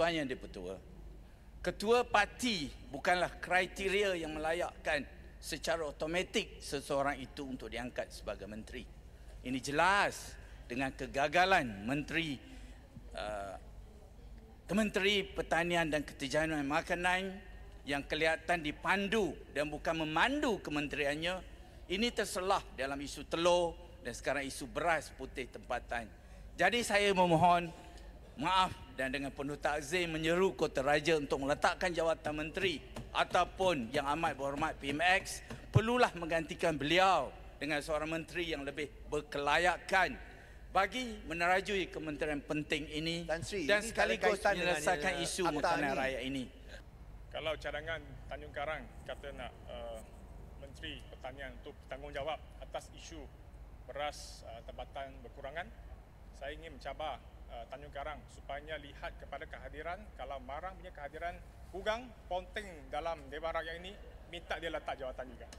Tuan Yang Dipertua, ketua parti bukanlah kriteria yang melayakkan secara otomatik seseorang itu untuk diangkat sebagai menteri. Ini jelas dengan kegagalan menteri uh, Menteri Pertanian dan Ketijanan Makanan yang kelihatan dipandu dan bukan memandu kementeriannya ini terselah dalam isu telur dan sekarang isu beras putih tempatan. Jadi saya memohon maaf dan dengan penuh takzim menyeru Kota Raja untuk meletakkan jawatan menteri ataupun yang amat berhormat PMX perlulah menggantikan beliau dengan seorang menteri yang lebih berkelayakan bagi menerajui kementerian penting ini dan Sri, dan sekaligus menyelesaikan eh, isu makanan rakyat ini. Kalau cadangan Tanjung Karang kata nak uh, menteri pertanian untuk tanggungjawab atas isu beras uh, eh, tempatan berkurangan, saya ingin mencabar Uh, Tanjung Karang supaya lihat kepada kehadiran kalau marang punya kehadiran Pugang Ponting dalam Dewan Rakyat ini minta dia letak jawatan juga.